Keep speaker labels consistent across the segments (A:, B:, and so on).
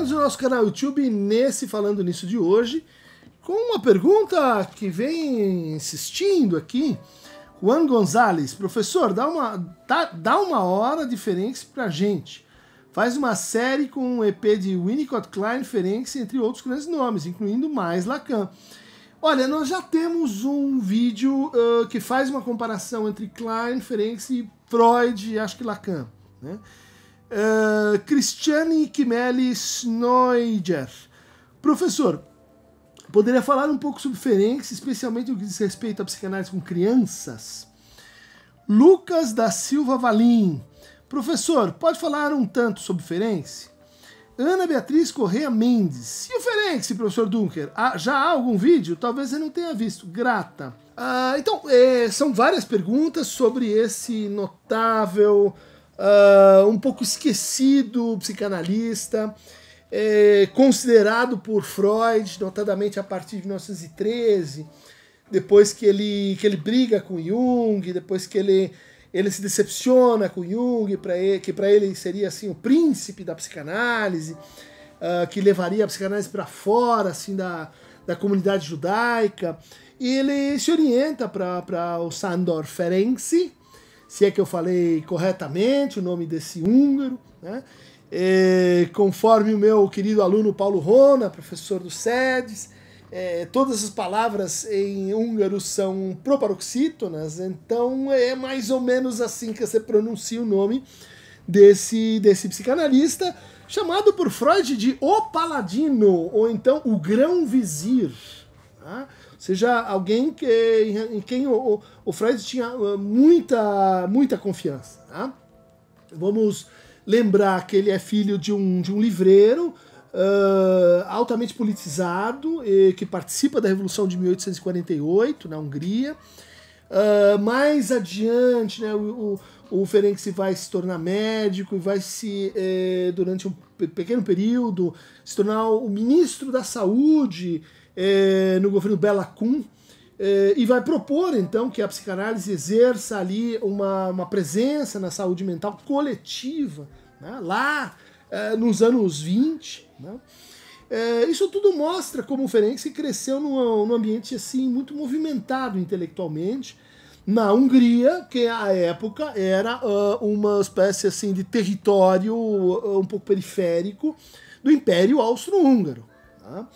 A: Bem-vindos ao nosso canal YouTube nesse Falando Nisso de hoje, com uma pergunta que vem insistindo aqui. Juan Gonzalez, professor, dá uma, dá, tá, dá uma hora de Ferenx pra gente. Faz uma série com um EP de Winnicott, Klein, Ferenx, entre outros grandes nomes, incluindo mais Lacan. Olha, nós já temos um vídeo uh, que faz uma comparação entre Klein, Ferenc, Freud acho que Lacan. Né? Eh, Cristiane Kimeli Schneider, Professor, poderia falar um pouco sobre Ferenc, especialmente no que diz respeito à psicanálise com crianças? Lucas da Silva Valim. Professor, pode falar um tanto sobre Ferenc? Ana Beatriz Correia Mendes. E o Ferenc, professor Dunker? Ah, já há algum vídeo? Talvez eu não tenha visto. Grata. Ah, então, é, são várias perguntas sobre esse notável uh, um pouco esquecido psicanalista, é, considerado por Freud, notadamente a partir de 1913, depois que ele, que ele briga com Jung, depois que ele, ele se decepciona com Jung, pra ele, que para ele seria assim o príncipe da psicanálise, uh, que levaria a psicanálise para fora assim da, da comunidade judaica. E ele se orienta para o Sandor Ferenczi, se é que eu falei corretamente o nome desse húngaro, né? E, eh, conforme o meu querido aluno Paulo Rona, professor do SEDES, é, todas as palavras em húngaro são proparoxítonas, então é mais ou menos assim que você pronuncia o nome desse, desse psicanalista, chamado por Freud de O Paladino, ou então o Grão Vizir. Né? seja alguém que, em quem o, o Freud tinha ah, muita, muita confiança. Tá? Vamos lembrar que ele é filho de um, de um livreiro, Uh, altamente politizado, que participa da Revolução de 1848 na Hungria. Uh, mais adiante, né, o, o, o Ferenc vai se tornar médico e vai se, eh, durante um pequeno período, se tornar o ministro da saúde é, no governo Bela Kun, é, e vai propor, então, que a psicanálise exerça ali uma, uma presença na saúde mental coletiva, né, lá é, nos anos 20. Né. É, isso tudo mostra como o Ferenc cresceu num, num ambiente assim muito movimentado intelectualmente, na Hungria, que à época era uh, uma espécie assim de território uh, um pouco periférico do Império Austro-Húngaro. Né.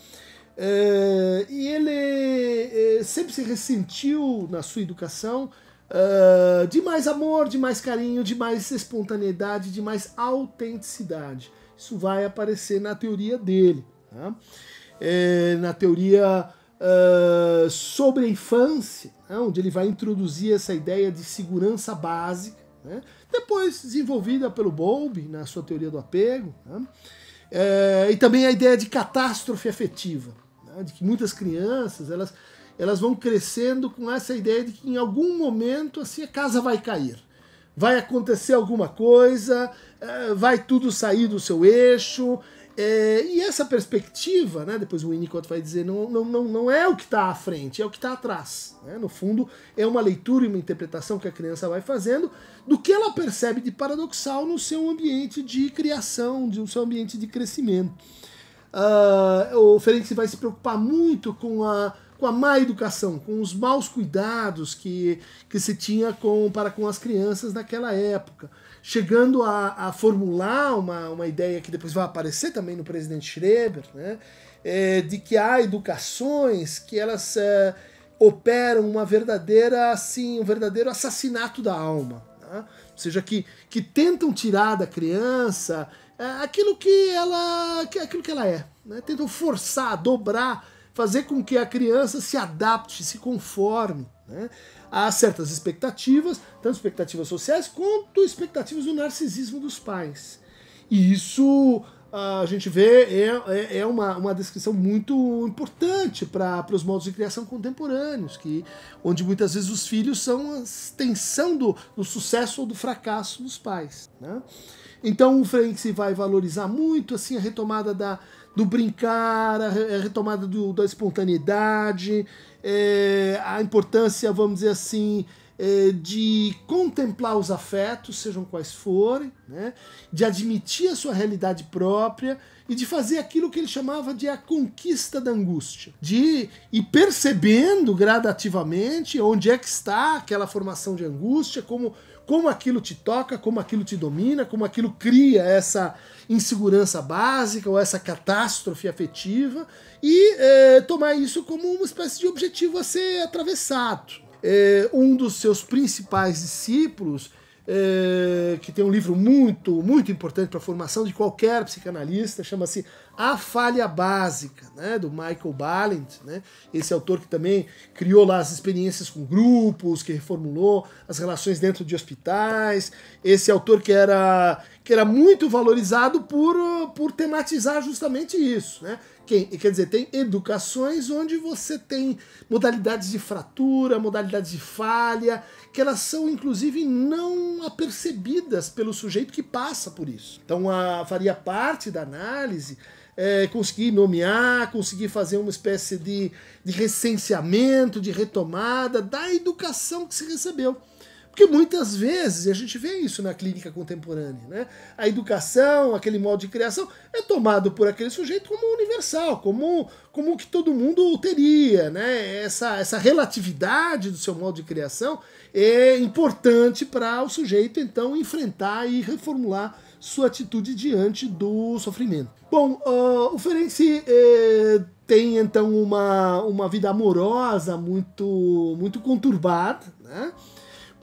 A: É, e ele é, sempre se ressentiu na sua educação eh, de mais amor, de mais carinho, de mais espontaneidade, de mais autenticidade. Isso vai aparecer na teoria dele, tá? é, na teoria sobre a infância, né? onde ele vai introduzir essa ideia de segurança básica, né? depois desenvolvida pelo Bowlby na sua teoria do apego, né? e também a ideia de catástrofe afetiva de que muitas crianças elas, elas vão crescendo com essa ideia de que em algum momento assim, a casa vai cair. Vai acontecer alguma coisa, eh, vai tudo sair do seu eixo. É, e essa perspectiva, né, depois o Winnicott vai dizer, não, não, não, não é o que está à frente, é o que está atrás. Né? No fundo, é uma leitura e uma interpretação que a criança vai fazendo do que ela percebe de paradoxal no seu ambiente de criação, no seu ambiente de crescimento. Uh, o Ferenc vai se preocupar muito com a, com a má educação, com os maus cuidados que, que se tinha com, para com as crianças naquela época. Chegando a, a formular uma, uma ideia que depois vai aparecer também no presidente Schreber, né? É, de que há educações que elas é, operam uma verdadeira, assim, um verdadeiro assassinato da alma. Né? Ou seja, que, que tentam tirar da criança é, aquilo que ela que, aquilo que ela é. Né? Tentam forçar, dobrar, fazer com que a criança se adapte, se conforme. Né? certas expectativas, tanto expectativas sociais quanto expectativas do narcisismo dos pais. E isso a gente vê é, é, é uma, uma descrição muito importante para os modos de criação contemporâneos, que onde muitas vezes os filhos são a extensão do, do sucesso ou do fracasso dos pais. Né? Então o se vai valorizar muito assim a retomada da, do brincar, a, retomada do, da espontaneidade, é, a importância, vamos dizer assim, é, de contemplar os afetos, sejam quais forem, né, de admitir a sua realidade própria e de fazer aquilo que ele chamava de a conquista da angústia, de ir percebendo gradativamente onde é que está aquela formação de angústia, como como aquilo te toca, como aquilo te domina, como aquilo cria essa insegurança básica ou essa catástrofe afetiva e é, tomar isso como uma espécie de objetivo a ser atravessado. É, um dos seus principais discípulos é, que tem um livro muito, muito importante para a formação de qualquer psicanalista, chama-se A Falha Básica, né, do Michael Ballant, né, esse autor que também criou lá as experiências com grupos, que reformulou as relações dentro de hospitais, esse autor que era, que era muito valorizado por, por tematizar justamente isso, né, quem, quer dizer, tem educações onde você tem modalidades de fratura, modalidades de falha, que elas são inclusive não apercebidas pelo sujeito que passa por isso. Então a, faria parte da análise é, conseguir nomear, conseguir fazer uma espécie de, de recenseamento, de retomada da educação que se recebeu. Porque muitas vezes, e a gente vê isso na clínica contemporânea, né? a educação, aquele modo de criação, é tomado por aquele sujeito como universal, como, como que todo mundo teria. Né? Essa, essa relatividade do seu modo de criação é importante para o sujeito, então, enfrentar e reformular sua atitude diante do sofrimento. Bom, uh, o Ferenczi eh, tem então uma, uma vida amorosa muito muito conturbada, né?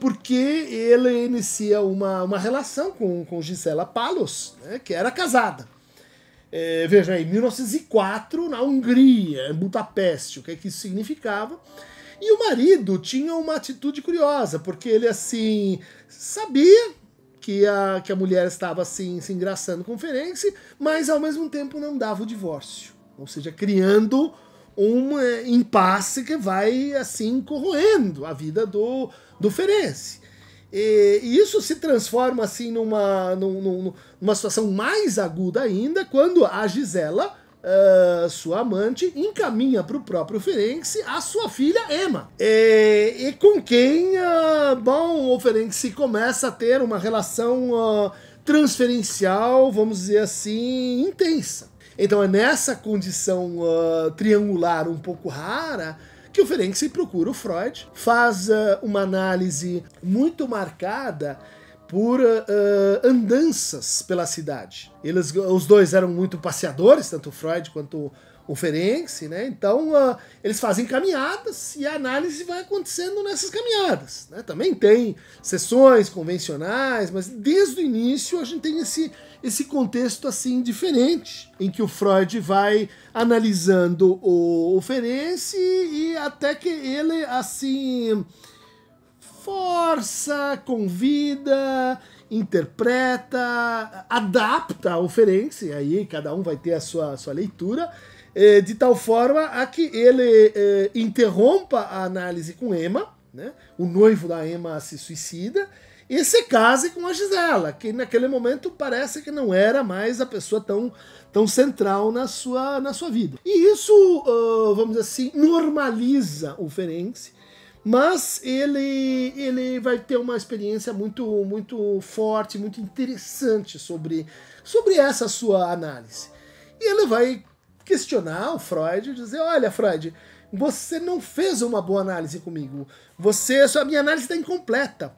A: porque ele inicia uma, uma relação com, com Gisela Palos, né, que era casada. É, veja aí, 1904, na Hungria, em Budapeste, o que, é que isso significava. E o marido tinha uma atitude curiosa, porque ele, assim, sabia que a, que a mulher estava, assim, se engraçando com o Ferenc, mas ao mesmo tempo não dava o divórcio. Ou seja, criando um impasse que vai assim corroendo a vida do, do Ferenc. E, e isso se transforma assim numa, numa, numa situação mais aguda ainda quando a Gisela, uh, sua amante, encaminha para o próprio Ferenc a sua filha Emma. E, e com quem uh, bom, o Ferenc começa a ter uma relação uh, transferencial, vamos dizer assim, intensa. Então é nessa condição uh, triangular um pouco rara que o Ferenczi procura o Freud, faz uh, uma análise muito marcada por uh, ah, andanças pela cidade. Eles, os dois eram muito passeadores, tanto o Freud quanto o Ferenc, né? Então uh, eles fazem caminhadas e a análise vai acontecendo nessas caminhadas. Né? Também tem sessões convencionais, mas desde o início a gente tem esse, esse contexto assim diferente, em que o Freud vai analisando o, o e até que ele assim força, convida, interpreta, adapta a oferência, aí cada um vai ter a sua, a sua leitura, eh, de tal forma a que ele eh, interrompa a análise com Emma, né? o noivo da Emma se suicida, e se case com a Gisela, que naquele momento parece que não era mais a pessoa tão, tão central na sua, na sua vida. E isso, ah, vamos dizer assim, normaliza o Ferenczi, mas ele, ele vai ter uma experiência muito, muito forte, muito interessante sobre, sobre essa sua análise. E ele vai questionar o Freud e dizer: Olha, Freud, você não fez uma boa análise comigo. Você, a minha análise está incompleta.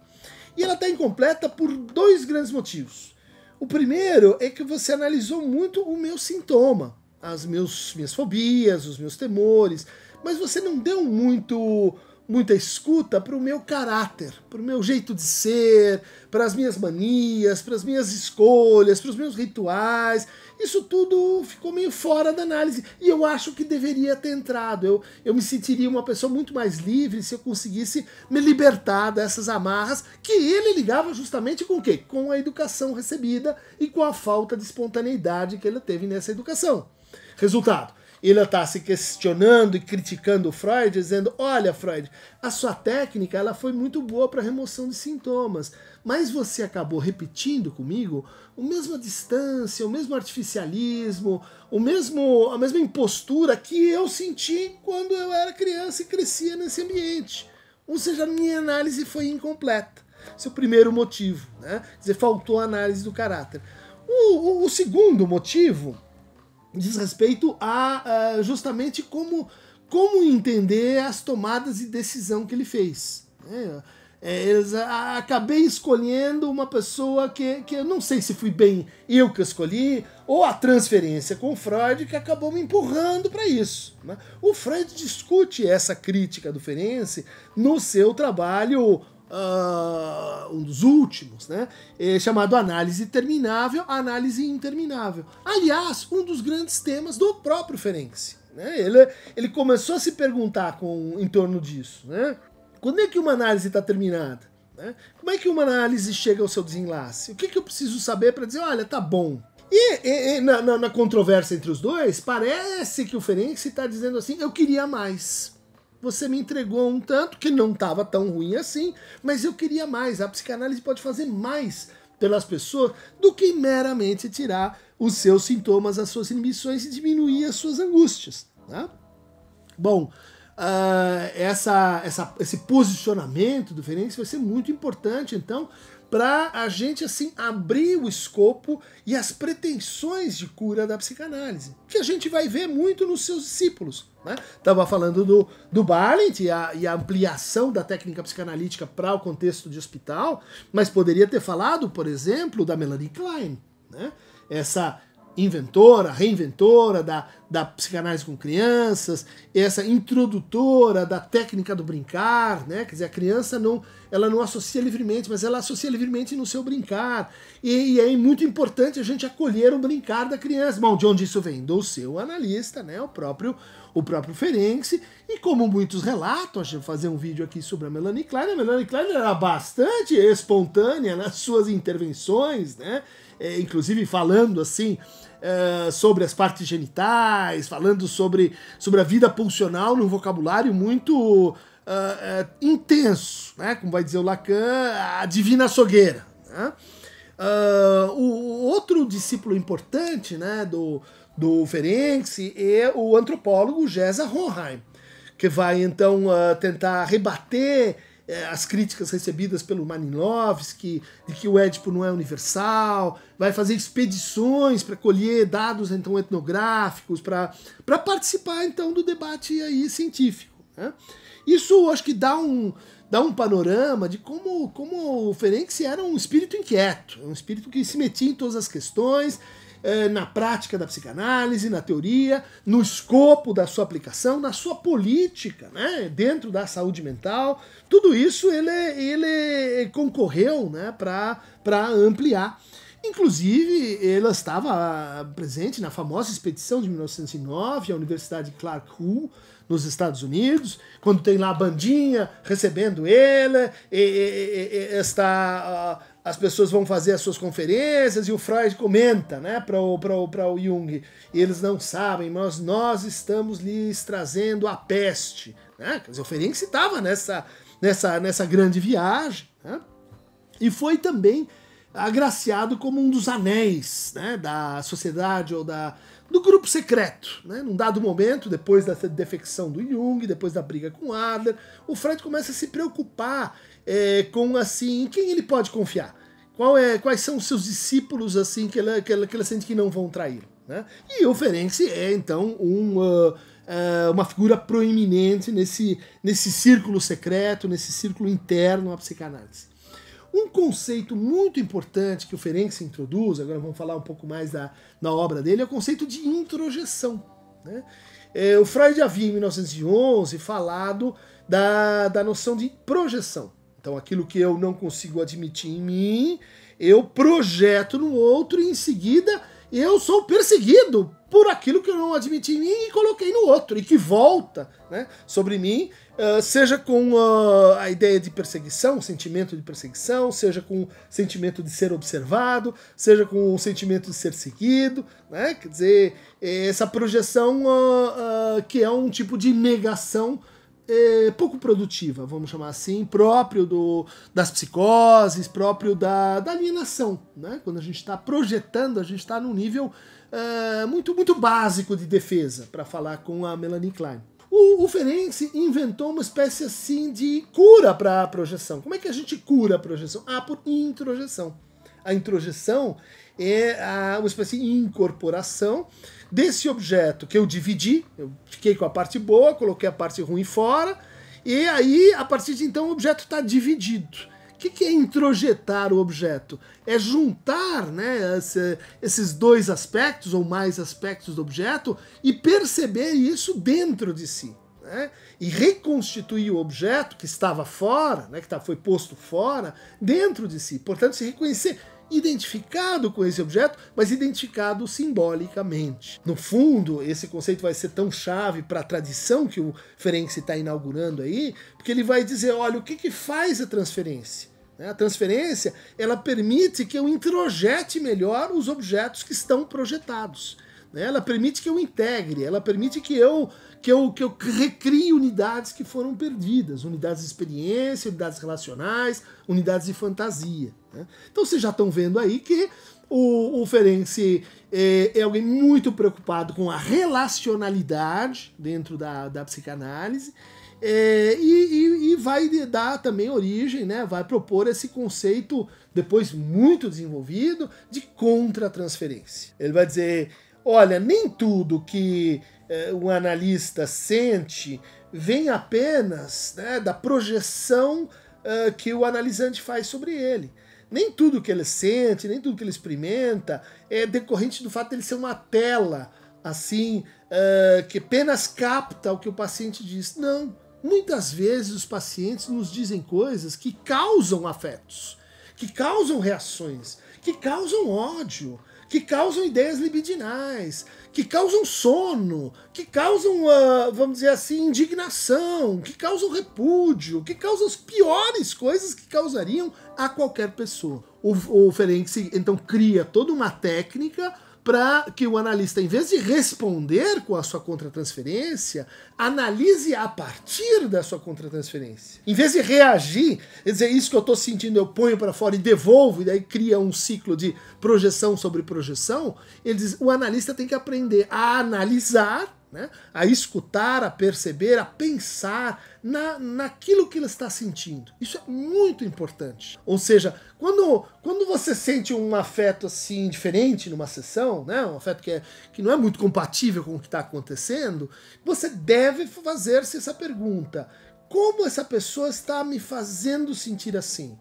A: E ela está incompleta por dois grandes motivos. O primeiro é que você analisou muito o meu sintoma, as meus, minhas fobias, os meus temores, mas você não deu muito muita escuta para o meu caráter, para o meu jeito de ser, para as minhas manias, para as minhas escolhas, para os meus rituais. Isso tudo ficou meio fora da análise e eu acho que deveria ter entrado. Eu, eu me sentiria uma pessoa muito mais livre se eu conseguisse me libertar dessas amarras que ele ligava justamente com o quê? Com a educação recebida e com a falta de espontaneidade que ele teve nessa educação. Resultado: ele está se questionando e criticando o Freud, dizendo: olha, Freud, a sua técnica ela foi muito boa para remoção de sintomas, mas você acabou repetindo comigo o mesmo distância, o mesmo artificialismo, o mesmo a mesma impostura que eu senti quando eu era criança e crescia nesse ambiente. Ou seja, a minha análise foi incompleta. Esse é o primeiro motivo, né? Quer dizer, faltou a análise do caráter. O, o, o segundo motivo diz respeito a uh, justamente como, como entender as tomadas de decisão que ele fez. É, é, acabei escolhendo uma pessoa que, que eu não sei se fui bem eu que escolhi, ou a transferência com Freud que acabou me empurrando para isso. Né? O Freud discute essa crítica do Ferenc no seu trabalho uh, um dos últimos, né? É chamado Análise Terminável, Análise Interminável. Aliás, um dos grandes temas do próprio Ferenc, Né? Ele, ele começou a se perguntar com, em torno disso. Né? Quando é que uma análise está terminada? Né? Como é que uma análise chega ao seu desenlace? O que, que eu preciso saber para dizer, olha, tá bom. E, e, e na, na, na, controvérsia entre os dois, parece que o Ferenc está dizendo assim, eu queria mais você me entregou um tanto que não estava tão ruim assim, mas eu queria mais. A psicanálise pode fazer mais pelas pessoas do que meramente tirar os seus sintomas, as suas inibições e diminuir as suas angústias. né? Bom, uh, essa, essa, esse posicionamento do Ferenc vai ser muito importante, então, para a gente assim abrir o escopo e as pretensões de cura da psicanálise, que a gente vai ver muito nos seus discípulos. Né? Estava falando do, do Barlett e a, e a ampliação da técnica psicanalítica para o contexto de hospital, mas poderia ter falado, por exemplo, da Melanie Klein, né? essa inventora, reinventora da, da psicanálise com crianças, essa introdutora da técnica do brincar, né? Quer dizer, a criança não, ela não associa livremente, mas ela associa livremente no seu brincar. E, e é muito importante a gente acolher o brincar da criança. Bom, de onde isso vem? Do seu analista, né? O próprio o próprio Ferenczi. E como muitos relatam, gente vai fazer um vídeo aqui sobre a Melanie Klein, a Melanie Klein era bastante espontânea nas suas intervenções, né? É, inclusive falando assim é, sobre as partes genitais, falando sobre, sobre a vida pulsional num vocabulário muito uh, é, intenso, né? Como vai dizer o Lacan, a divina açougueira. Né? Uh, o outro discípulo importante né, do, do Ferenc é o antropólogo Gesa Hohenheim, que vai então uh, tentar rebater uh, as críticas recebidas pelo Maninovski de que o Édipo não é universal, vai fazer expedições para colher dados então etnográficos para participar então do debate aí científico. Né? Isso acho que dá um, dá um panorama de como, como o Ferenc era um espírito inquieto, um espírito que se metia em todas as questões, eh, na prática da psicanálise, na teoria, no escopo da sua aplicação, na sua política, né, dentro da saúde mental. Tudo isso ele, ele concorreu né, para ampliar. Inclusive, ela estava presente na famosa expedição de 1909 à Universidade Clark Hull, nos Estados Unidos, quando tem lá a bandinha recebendo ele, e, e, e, uh, as pessoas vão fazer as suas conferências e o Freud comenta né, para o, pra o, o Jung. Eles não sabem, mas nós estamos lhes trazendo a peste. Né? Quer dizer, o Ferenc estava nessa, nessa, nessa grande viagem. Né? E foi também agraciado como um dos anéis né, da sociedade ou da, do grupo secreto. Né? Num dado momento, depois dessa defecção do Jung, depois da briga com Adler, o Freud começa a se preocupar é, com assim, em quem ele pode confiar. Qual é, quais são os seus discípulos assim que ele, que ele, que ele sente que não vão trair. Né? E o Ferenczi é então um, uh, uh, uma figura proeminente nesse, nesse círculo secreto, nesse círculo interno à psicanálise. Um conceito muito importante que o Ferenc introduz, agora vamos falar um pouco mais da, na obra dele, é o conceito de introjeção. Né? É, o Freud havia, em 1911, falado da, da noção de projeção. Então, aquilo que eu não consigo admitir em mim, eu projeto no outro e, em seguida, eu sou perseguido por aquilo que eu não admiti em mim e coloquei no outro, e que volta né, sobre mim, uh, seja com uh, a ideia de perseguição, o sentimento de perseguição, seja com o sentimento de ser observado, seja com o sentimento de ser seguido, né, quer dizer, essa projeção uh, que é um tipo de negação é, pouco produtiva, vamos chamar assim, próprio do, das psicoses, próprio da, da alienação. Né? Quando a gente está projetando, a gente está num nível é, muito, muito básico de defesa, para falar com a Melanie Klein. O, o Ferenczi inventou uma espécie assim de cura para a projeção. Como é que a gente cura a projeção? Ah, por introjeção. A introjeção é a, ah, uma espécie de incorporação desse objeto que eu dividi, eu fiquei com a parte boa, coloquei a parte ruim fora, e aí, a partir de então, o objeto está dividido. O que, que, é introjetar o objeto? É juntar né, esse, esses dois aspectos ou mais aspectos do objeto e perceber isso dentro de si. Né? E reconstituir o objeto que estava fora, né, que tá, foi posto fora, dentro de si. Portanto, se reconhecer identificado com esse objeto, mas identificado simbolicamente. No fundo, esse conceito vai ser tão chave para a tradição que o Ferenc está inaugurando aí, porque ele vai dizer, olha, o que, que faz a transferência? Né? A transferência ela permite que eu introjete melhor os objetos que estão projetados. Ela permite que eu integre, ela permite que eu, que eu, que eu recrie unidades que foram perdidas, unidades de experiência, unidades relacionais, unidades de fantasia. Né? Então vocês já estão vendo aí que o, o é, é, alguém muito preocupado com a relacionalidade dentro da, da psicanálise. É, e, e, e, vai dar também origem, né? vai propor esse conceito, depois muito desenvolvido, de contra-transferência. Ele vai dizer: Olha, nem tudo que eh, o analista sente vem apenas né, da projeção eh, que o analisante faz sobre ele. Nem tudo que ele sente, nem tudo que ele experimenta é decorrente do fato de ele ser uma tela assim eh, que apenas capta o que o paciente diz. Não. Muitas vezes os pacientes nos dizem coisas que causam afetos, que causam reações, que causam ódio, que causam ideias libidinais, que causam sono, que causam, uh, vamos dizer assim, indignação, que causam repúdio, que causam as piores coisas que causariam a qualquer pessoa. O, o então cria toda uma técnica para que o analista, em vez de responder com a sua contratransferência, analise a partir da sua contratransferência. Em vez de reagir, é dizer, isso que eu estou sentindo, eu ponho para fora e devolvo, e daí cria um ciclo de projeção sobre projeção, ele diz, o analista tem que aprender a analisar né? a escutar, a perceber, a pensar na, naquilo que ele está sentindo. Isso é muito importante. Ou seja, quando, quando você sente um afeto assim diferente numa sessão, né? um afeto que, é, que não é muito compatível com o que está acontecendo, você deve fazer-se essa pergunta. Como essa pessoa está me fazendo sentir assim?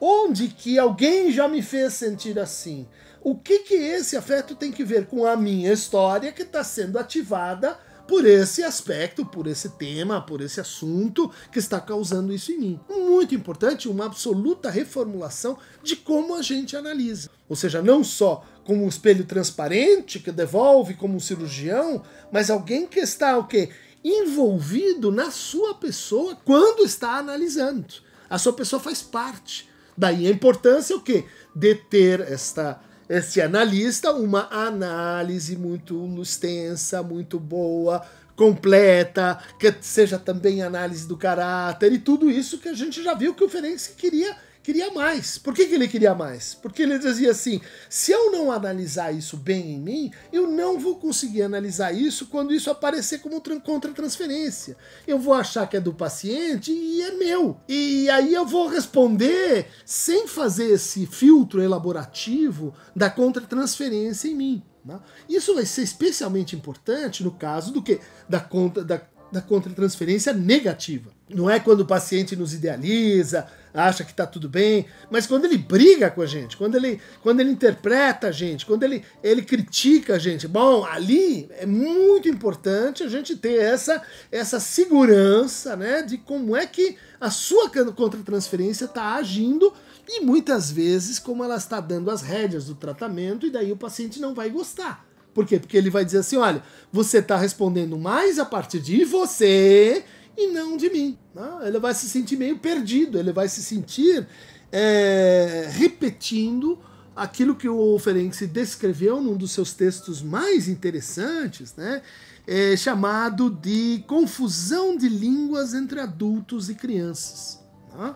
A: Onde que alguém já me fez sentir assim? o que, que esse afeto tem que ver com a minha história que está sendo ativada por esse aspecto, por esse tema, por esse assunto que está causando isso em mim. Muito importante, uma absoluta reformulação de como a gente analisa. Ou seja, não só como um espelho transparente que devolve como um cirurgião, mas alguém que está o quê? envolvido na sua pessoa quando está analisando. A sua pessoa faz parte. Daí a importância o quê? De ter esta esse analista uma análise muito extensa, muito boa, completa, que seja também análise do caráter e tudo isso que a gente já viu que o Ferenc queria queria mais. Por que, que ele queria mais? Porque ele dizia assim: se eu não analisar isso bem em mim, eu não vou conseguir analisar isso quando isso aparecer como contra-transferência. Eu vou achar que é do paciente e é meu. E aí eu vou responder sem fazer esse filtro elaborativo da contra-transferência em mim. Né? Isso vai ser especialmente importante no caso do que? Da, conta, da, da contra-transferência negativa. Não é quando o paciente nos idealiza, acha que está tudo bem, mas quando ele briga com a gente, quando ele, quando ele interpreta a gente, quando ele, ele critica a gente, bom, ali é muito importante a gente ter essa, essa segurança né, de como é que a sua contra-transferência está agindo e muitas vezes como ela está dando as rédeas do tratamento e daí o paciente não vai gostar. Por quê? Porque ele vai dizer assim: olha, você está respondendo mais a partir de você e não de mim. Né? Ele vai se sentir meio perdido, ele vai se sentir é, repetindo aquilo que o Ferenczi descreveu num dos seus textos mais interessantes, né? É, chamado de confusão de línguas entre adultos e crianças. Né?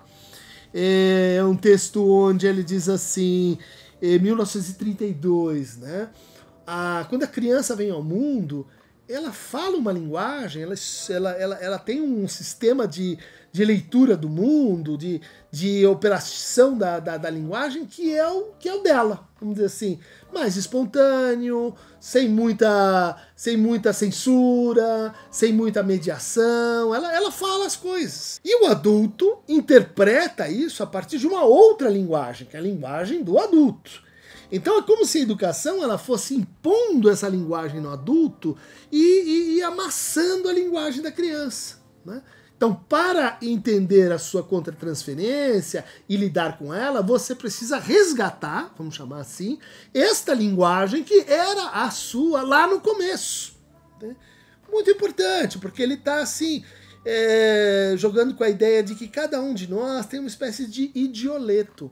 A: É, é um texto onde ele diz assim, em 1932, né? A, ah, quando a criança vem ao mundo, ela fala uma linguagem, ela, ela, ela, ela tem um sistema de, de leitura do mundo, de, de operação da, da, da, linguagem que é, o, que é o dela, vamos dizer assim. Mais espontâneo, sem muita, sem muita censura, sem muita mediação. Ela, ela fala as coisas. E o adulto interpreta isso a partir de uma outra linguagem, que é a linguagem do adulto. Então é como se a educação ela fosse impondo essa linguagem no adulto e, e, e amassando a linguagem da criança. Né? Então, para entender a sua contratransferência e lidar com ela, você precisa resgatar, vamos chamar assim, esta linguagem que era a sua lá no começo. Né? Muito importante, porque ele está assim. É, jogando com a ideia de que cada um de nós tem uma espécie de idioleto,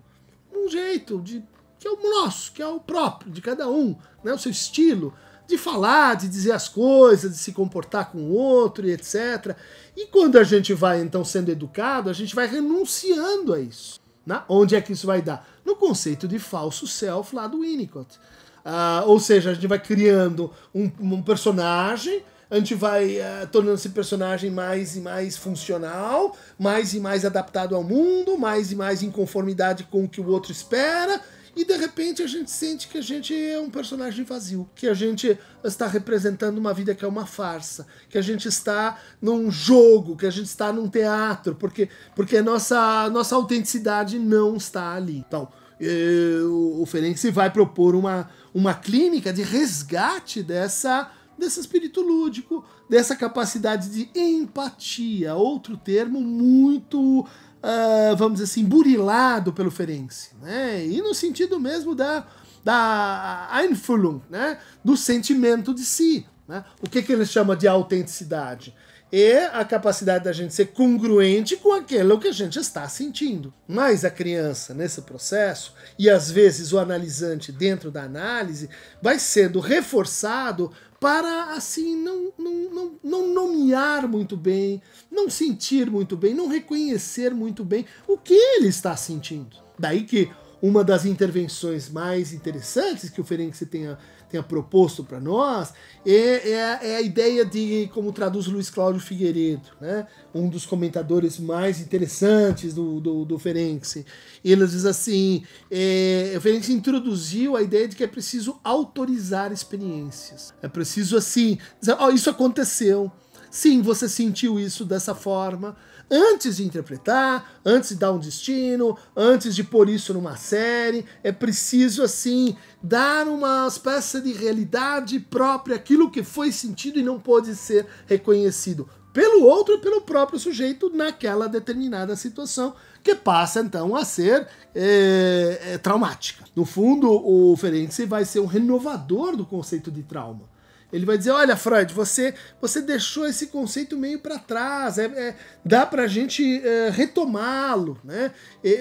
A: um jeito de que é o nosso, que é o próprio de cada um, né? o seu estilo de falar, de dizer as coisas, de se comportar com o outro e etc. E quando a gente vai então sendo educado, a gente vai renunciando a isso. Né? Onde é que isso vai dar? No conceito de falso self lá do Winnicott. Ah, ou seja, a gente vai criando um, um personagem a gente vai uh, ah, tornando esse personagem mais e mais funcional, mais e mais adaptado ao mundo, mais e mais em conformidade com o que o outro espera, e de repente a gente sente que a gente é um personagem vazio, que a gente está representando uma vida que é uma farsa, que a gente está num jogo, que a gente está num teatro, porque, porque a nossa, nossa autenticidade não está ali. Então, eu, o Ferenc vai propor uma, uma clínica de resgate dessa desse espírito lúdico, dessa capacidade de empatia, outro termo muito uh, vamos dizer assim, burilado pelo Ferenczi, né? E no sentido mesmo da, da Einfühlung, né? Do sentimento de si, né? O que, que ele chama de autenticidade? É a capacidade da gente ser congruente com aquilo que a gente está sentindo. Mas a criança, nesse processo, e às vezes o analisante dentro da análise, vai sendo reforçado para assim não, não, não, não nomear muito bem, não sentir muito bem, não reconhecer muito bem o que ele está sentindo. Daí que uma das intervenções mais interessantes que o Ferenc tenha tenha proposto para nós, é, é, é, a ideia de, como traduz Luiz Cláudio Figueiredo, né? um dos comentadores mais interessantes do, do, do Ferenczi. Ele diz assim: é, o Ferenczi introduziu a ideia de que é preciso autorizar experiências. É preciso, assim, dizer: oh, isso aconteceu. Sim, você sentiu isso dessa forma Antes de interpretar, antes de dar um destino, antes de pôr isso numa série, é preciso, assim, dar uma espécie de realidade própria, aquilo que foi sentido e não pôde ser reconhecido pelo outro e pelo próprio sujeito naquela determinada situação, que passa então a ser é, é, traumática. No fundo, o Ferenczi vai ser um renovador do conceito de trauma ele vai dizer, olha, Freud, você, você deixou esse conceito meio para trás, é, é, dá para a gente é, retomá-lo, né?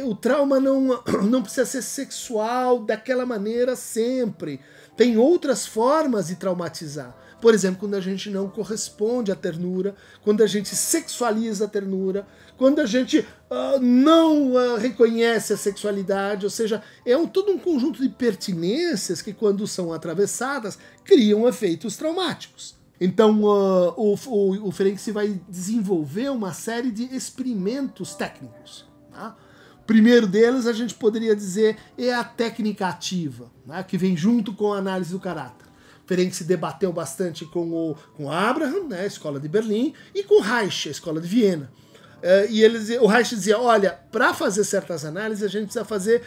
A: o trauma não, não precisa ser sexual daquela maneira sempre. Tem outras formas de traumatizar. Por exemplo, quando a gente não corresponde à ternura, quando a gente sexualiza a ternura, quando a gente uh, não uh, reconhece a sexualidade, ou seja, é um, todo um conjunto de pertinências que, quando são atravessadas, criam efeitos traumáticos. Então, uh, o, o, o Ferenc vai desenvolver uma série de experimentos técnicos. Tá? primeiro deles, a gente poderia dizer, é a técnica ativa, né, que vem junto com a análise do caráter. Ferenc debateu bastante com o com Abraham, né, escola de Berlim, e com Reich, a escola de Viena. É, e eles, o Reich dizia: olha, para fazer certas análises, a gente precisa fazer,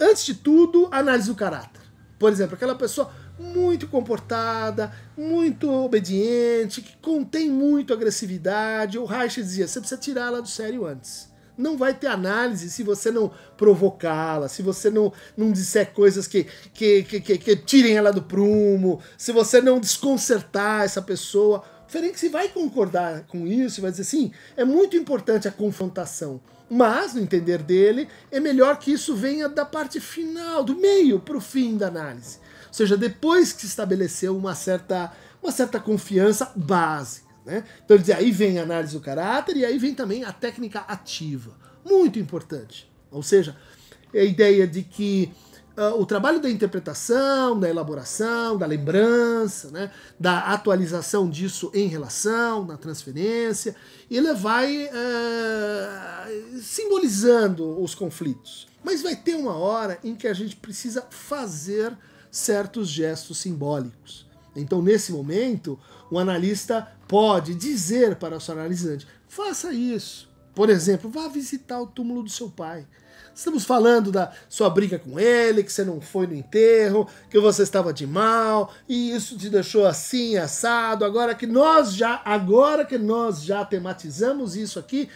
A: antes de tudo, análise do caráter. Por exemplo, aquela pessoa muito comportada, muito obediente, que contém muito agressividade. O Reich dizia: você precisa tirá-la do sério antes. Não vai ter análise se você não provocá-la, se você não, não disser coisas que, que, que, que, que tirem ela do prumo, se você não desconcertar essa pessoa. Ferenc vai concordar com isso, vai dizer assim, é muito importante a confrontação. Mas, no entender dele, é melhor que isso venha da parte final, do meio para o fim da análise. Ou seja, depois que se estabeleceu uma certa, uma certa confiança básica. Né? Então ele diz, aí vem a análise do caráter e aí vem também a técnica ativa. Muito importante. Ou seja, a ideia de que uh, o trabalho da interpretação, da elaboração, da lembrança, né, da atualização disso em relação, na transferência, ele vai uh, simbolizando os conflitos. Mas vai ter uma hora em que a gente precisa fazer certos gestos simbólicos. Então, nesse momento, o analista pode dizer para o seu analisante: faça isso. Por exemplo, vá visitar o túmulo do seu pai Estamos falando da sua briga com ele, que você não foi no enterro, que você estava de mal, e isso te deixou assim, assado. Agora que nós já, agora que nós já tematizamos isso aqui,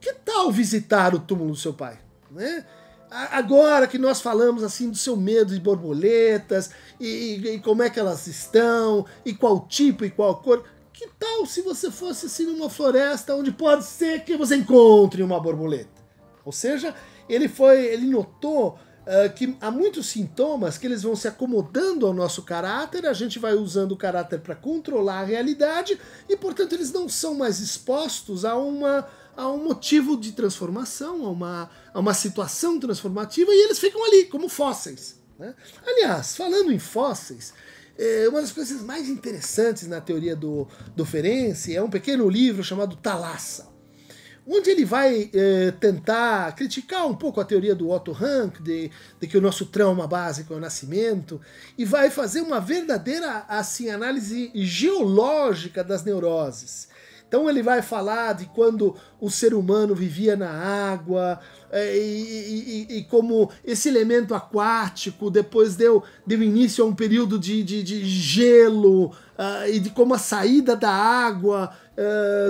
A: que tal visitar o túmulo do seu pai? Né? agora que nós falamos assim do seu medo de borboletas e, e, e, como é que elas estão e qual tipo e qual cor, que tal se você fosse assim numa floresta onde pode ser que você encontre uma borboleta? Ou seja, ele foi, ele notou uh, que há muitos sintomas que eles vão se acomodando ao nosso caráter, a gente vai usando o caráter para controlar a realidade e, portanto, eles não são mais expostos a uma a um motivo de transformação, a uma, a uma situação transformativa e eles ficam ali como fósseis. Né? Aliás, falando em fósseis, é, uma das coisas mais interessantes na teoria do, do Ferenc é um pequeno livro chamado Talassa onde ele vai eh, tentar criticar um pouco a teoria do Otto Rank, de, de, que o nosso trauma básico é o nascimento, e vai fazer uma verdadeira assim análise geológica das neuroses. Então ele vai falar de quando o ser humano vivia na água eh, e, e, e, como esse elemento aquático depois deu, deu início a um período de, de, de gelo uh, e de como a saída da água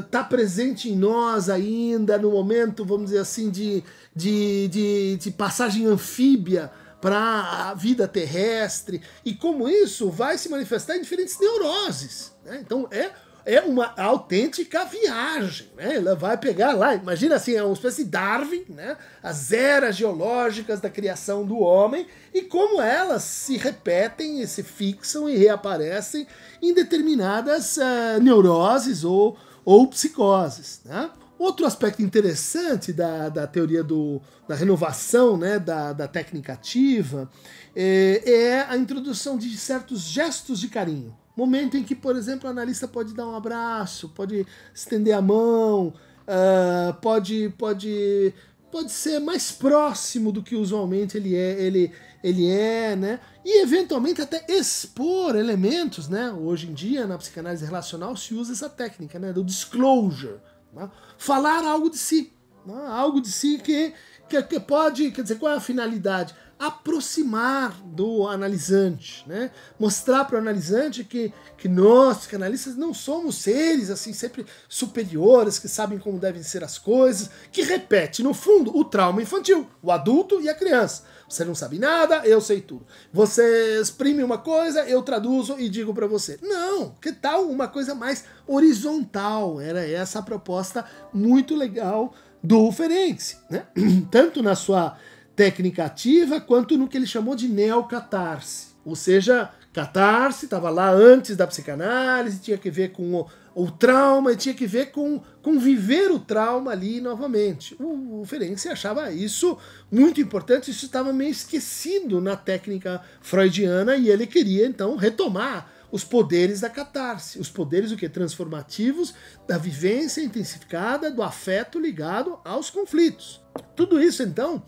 A: está eh, uh, presente em nós ainda, no momento, vamos dizer assim, de, de, de, de passagem anfíbia para a vida terrestre, e como isso vai se manifestar em diferentes neuroses. Né? Então é é uma autêntica viagem, né? Ela vai pegar lá, imagina assim, é uma espécie de Darwin, né? As eras geológicas da criação do homem e como elas se repetem e se fixam e reaparecem em determinadas uh, neuroses ou, ou psicoses, né? Outro aspecto interessante da, da teoria do, da renovação né, da, da técnica ativa é, é a introdução de certos gestos de carinho. Momento em que, por exemplo, o analista pode dar um abraço, pode estender a mão, uh, pode, pode, pode ser mais próximo do que usualmente ele é, ele, ele é, né? E eventualmente até expor elementos, né? Hoje em dia, na psicanálise relacional, se usa essa técnica, né? Do disclosure. Né? Falar algo de si. Né? Algo de si que, que, que pode. Quer dizer, qual é a finalidade? aproximar do analisante, né? mostrar para o analisante que, que nós, que analistas, não somos seres assim sempre superiores, que sabem como devem ser as coisas, que repete, no fundo, o trauma infantil, o adulto e a criança. Você não sabe nada, eu sei tudo. Você exprime uma coisa, eu traduzo e digo para você. Não, que tal uma coisa mais horizontal? Era essa a proposta muito legal do Ferenczi, né? tanto na sua técnica ativa quanto no que ele chamou de neocatarse. Ou seja, catarse estava lá antes da psicanálise, tinha que ver com o, o trauma, tinha que ver com, com viver o trauma ali novamente. O, o Ferenczi achava isso muito importante, isso estava meio esquecido na técnica freudiana e ele queria então retomar os poderes da catarse, os poderes o que transformativos da vivência intensificada do afeto ligado aos conflitos. Tudo isso então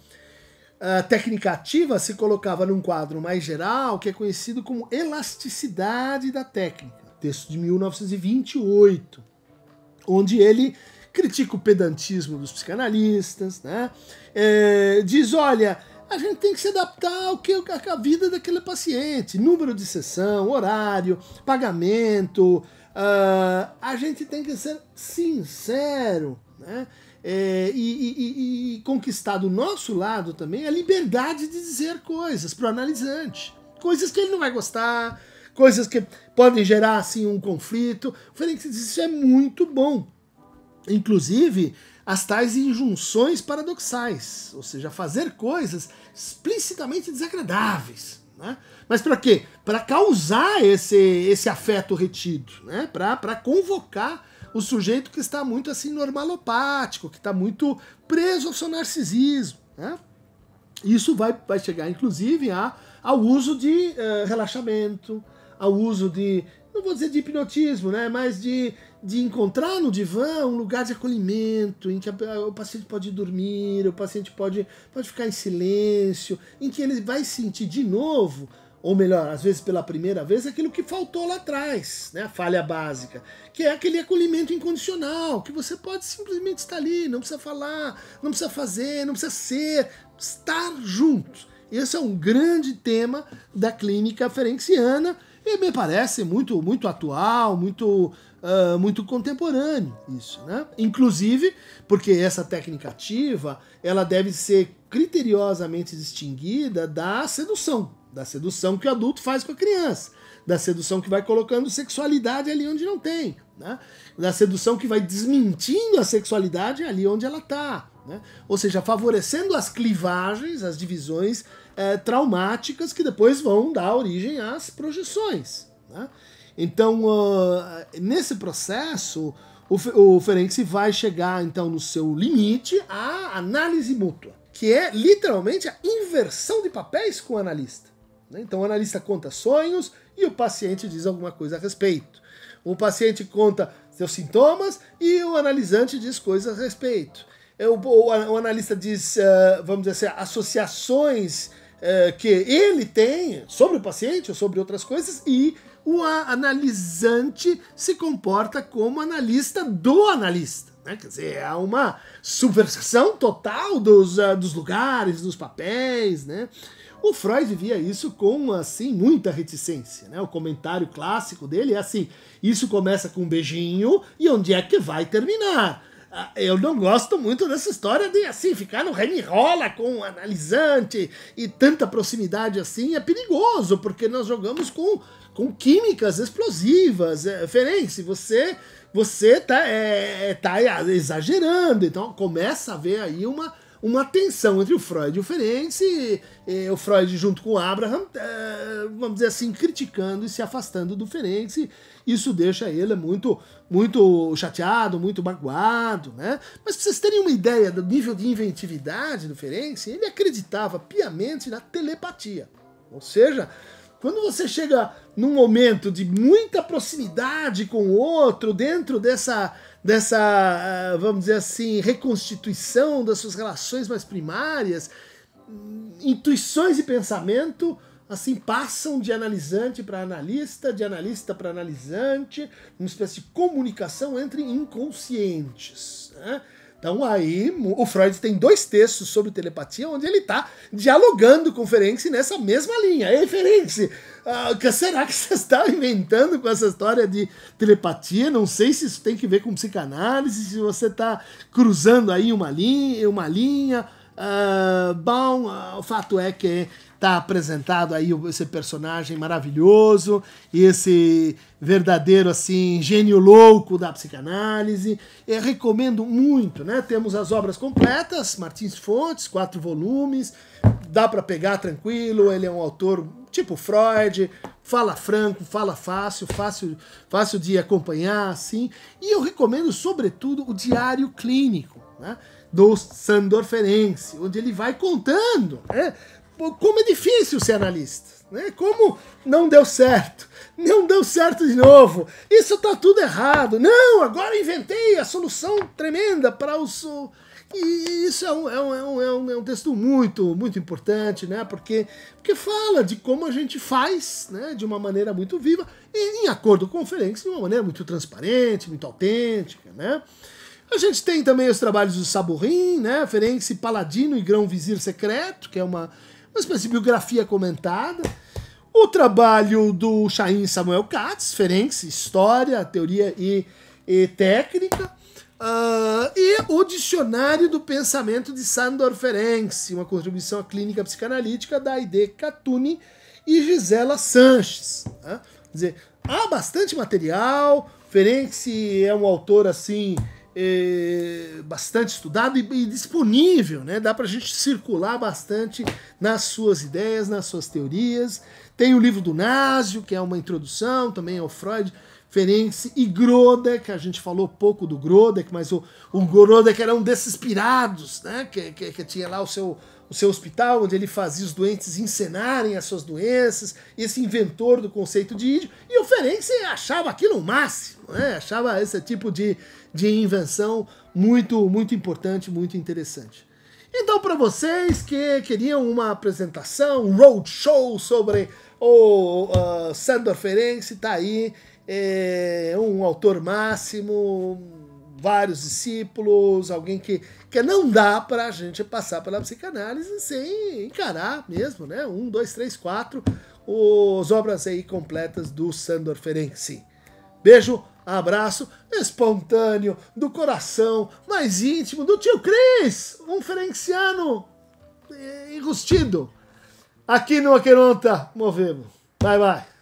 A: a técnica ativa se colocava num quadro mais geral que é conhecido como elasticidade da técnica, texto de 1928, onde ele critica o pedantismo dos psicanalistas, né? É, diz, olha, a gente tem que se adaptar ao que a vida daquele paciente, número de sessão, horário, pagamento, uh, a gente tem que ser sincero, né? É, e, e, conquistar do nosso lado também é a liberdade de dizer coisas para o analisante. Coisas que ele não vai gostar, coisas que podem gerar assim um conflito. O Fênix diz isso é muito bom. Inclusive, as tais injunções paradoxais, ou seja, fazer coisas explicitamente desagradáveis. Né? Mas para quê? Para causar esse, esse afeto retido, né? para convocar o sujeito que está muito assim normalopático, que está muito preso ao seu narcisismo. Né? Isso vai, vai chegar, inclusive, a, ao uso de uh, relaxamento, ao uso de, não vou dizer de hipnotismo, né? mas de, de encontrar no divã um lugar de acolhimento, em que a, o paciente pode dormir, o paciente pode, pode ficar em silêncio, em que ele vai sentir de novo ou melhor, às vezes pela primeira vez, aquilo que faltou lá atrás, né? a falha básica, que é aquele acolhimento incondicional, que você pode simplesmente estar ali, não precisa falar, não precisa fazer, não precisa ser, estar juntos. Esse é um grande tema da clínica ferenciana e me parece muito, muito atual, muito, uh, muito contemporâneo isso, né? Inclusive, porque essa técnica ativa, ela deve ser criteriosamente distinguida da sedução, da sedução que o adulto faz com a criança, da sedução que vai colocando sexualidade ali onde não tem, né? da sedução que vai desmentindo a sexualidade ali onde ela está. Né? Ou seja, favorecendo as clivagens, as divisões é, traumáticas que depois vão dar origem às projeções. Né? Então, uh, nesse processo, o, o Ferenczi vai chegar então no seu limite à análise mútua, que é literalmente a inversão de papéis com o analista. Né? Então o analista conta sonhos e o paciente diz alguma coisa a respeito. O paciente conta seus sintomas e o analisante diz coisas a respeito. É, o, o analista diz, eh, vamos dizer assim, associações eh, que ele tem sobre o paciente ou sobre outras coisas e o analisante se comporta como analista do analista. Né? Quer dizer, há é uma subversão total dos, uh, dos lugares, dos papéis, né? O Freud via isso com, assim, muita reticência, né? O comentário clássico dele é assim, isso começa com um beijinho e onde é que vai terminar? Ah, eu não gosto muito dessa história de assim ficar no rola com um analisante e tanta proximidade assim é perigoso porque nós jogamos com com químicas explosivas. É, Ferenc, você você tá, é, é, tá exagerando. Então começa a haver aí uma, uma tensão entre o Freud e o Ferenc, e, e o Freud junto com o Abraham, é, vamos dizer assim, criticando e se afastando do Ferenc. Isso deixa ele muito muito chateado, muito magoado, né? Mas para vocês terem uma ideia do nível de inventividade do Ferenc, ele acreditava piamente na telepatia. Ou seja, quando você chega num momento de muita proximidade com o outro, dentro dessa, dessa ah, vamos dizer assim, reconstituição das suas relações mais primárias, hum, intuições e pensamento assim passam de analisante para analista, de analista para analisante, uma espécie de comunicação entre inconscientes. Né? Então aí o Freud tem dois textos sobre telepatia onde ele está dialogando com Ferenczi nessa mesma linha. Ei, Ferenczi, ah, o uh, que será que você está inventando com essa história de telepatia? Não sei se isso tem que ver com psicanálise, se você está cruzando aí uma linha, uma linha. Uh, bom, uh, o fato é que tá apresentado aí esse personagem maravilhoso, esse verdadeiro assim gênio louco da psicanálise. Eu é, recomendo muito, né? Temos as obras completas, Martins Fontes, quatro volumes, dá para pegar tranquilo. Ele é um autor tipo Freud, fala franco, fala fácil, fácil, fácil de acompanhar, assim. E eu recomendo sobretudo o Diário Clínico, né? do Sandor Ferenc onde ele vai contando né, como é difícil ser analista, né? Como não deu certo, não deu certo de novo, isso tá tudo errado, não, agora inventei a solução tremenda para os... E isso é, é um, é um, é um, é um, texto muito, muito importante, né? Porque, porque fala de como a gente faz, né? De uma maneira muito viva, e, em acordo com o Ferenc, de uma maneira muito transparente, muito autêntica, né? A gente tem também os trabalhos do Saborim, né? Ferenc, Paladino e Grão Vizir Secreto, que é uma uma espécie de biografia comentada. O trabalho do Chaim Samuel Katz, Ferenc, História, Teoria e, e Técnica. Uh, e o Dicionário do Pensamento de Sandor Ferenc, uma contribuição à clínica psicanalítica da Aide Catuni e Gisela Sanches. Né? Quer dizer, há bastante material. Ferenc é um autor assim é, bastante estudado e, e, disponível, né? Dá para a gente circular bastante nas suas ideias, nas suas teorias. Tem o livro do Nasio, que é uma introdução também ao é Freud, Ferenc e Grodek. A gente falou pouco do Grodek, mas o, o Grodeck era um desses pirados, né? Que, que, que tinha lá o seu, o seu hospital, onde ele fazia os doentes encenarem as suas doenças, esse inventor do conceito de ídio. E o Ferenc achava aquilo o máximo. Né? Achava esse tipo de, de invenção muito, muito importante, muito interessante. Então, para vocês que queriam uma apresentação, um roadshow sobre o uh, Sandor Ferenczi, tá aí é, um autor máximo, vários discípulos, alguém que, que não dá para a gente passar pela psicanálise sem encarar mesmo, né? Um, dois, três, quatro, as obras aí completas do Sandor Ferenczi. Beijo! Abraço espontâneo, do coração, mais íntimo, do tio Cris, um ferenciano enrustido. Aqui no Aqueronta, movemos. Bye, bye.